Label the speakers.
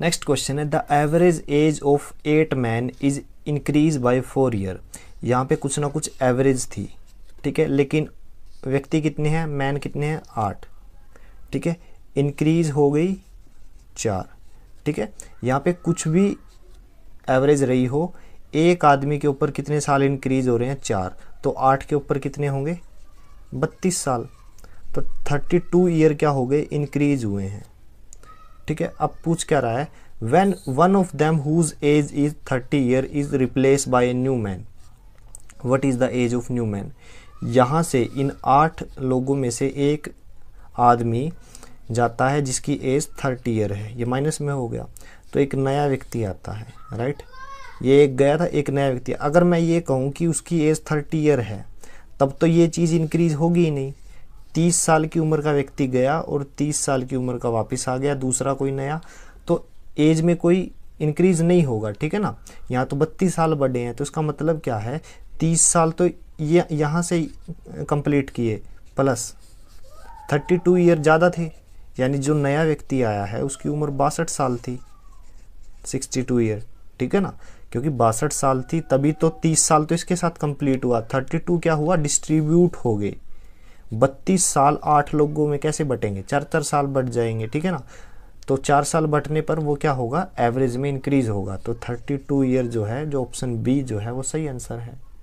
Speaker 1: next question है the average age of eight man is increase by four year यहाँ पे कुछ ना कुछ एवरेज थी ठीक है लेकिन व्यक्ति कितने हैं मैन कितने हैं आठ ठीक है इंक्रीज हो गई चार ठीक है यहाँ पे कुछ भी एवरेज रही हो एक आदमी के ऊपर कितने साल इंक्रीज हो रहे हैं चार तो आठ के ऊपर कितने होंगे बत्तीस साल तो थर्टी टू ईयर क्या हो गए इंक्रीज हुए हैं ठीक है अब पूछ क्या रहा है when one of them whose age is thirty year is replace by a new man what is the age of new man यहाँ से इन आठ लोगों में से एक आदमी जाता है जिसकी एज थर्टी ईयर है ये माइनस में हो गया तो एक नया व्यक्ति आता है राइट ये एक गया था एक नया व्यक्ति अगर मैं ये कहूँ कि उसकी एज थर्टी ईयर है तब तो ये चीज़ इंक्रीज होगी ही नहीं तीस साल की उम्र का व्यक्ति गया और तीस साल की उम्र का वापस आ गया दूसरा कोई नया तो एज में कोई इंक्रीज नहीं होगा ठीक है ना यहाँ तो बत्तीस साल बड़े हैं तो इसका मतलब क्या है तीस साल तो ये यहाँ से कंप्लीट किए प्लस थर्टी टू ईयर ज़्यादा थे यानी जो नया व्यक्ति आया है उसकी उम्र बासठ साल थी सिक्सटी टू ईयर ठीक है ना क्योंकि बासठ साल थी तभी तो तीस साल तो इसके साथ कंप्लीट हुआ थर्टी टू क्या हुआ डिस्ट्रीब्यूट हो गई बत्तीस साल आठ लोगों में कैसे बटेंगे चार साल बट जाएंगे ठीक है ना तो चार साल बटने पर वो क्या होगा एवरेज में इंक्रीज होगा तो थर्टी टू ईयर जो है जो ऑप्शन बी जो है वो सही आंसर है